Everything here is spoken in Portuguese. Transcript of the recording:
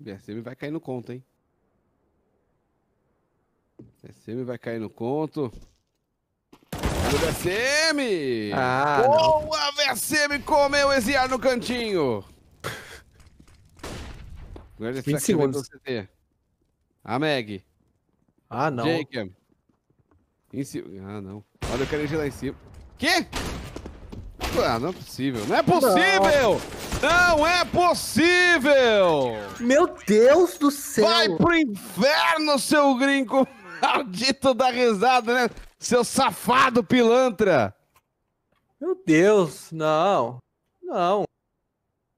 VSM vai cair no conto, hein? VSM vai cair no conto. O VSM! Ah, Boa, VSM comeu esse ar no cantinho! Agora 20 segundos. A ah, Meg. Ah, não. Jacob. É. Si... Ah, não. Olha, eu quero ir lá em cima. Quê? Ah, não é possível. Não é possível! Não. Não é possível! Meu Deus do céu! Vai pro inferno, seu gringo maldito da risada, né? Seu safado pilantra! Meu Deus, não. Não.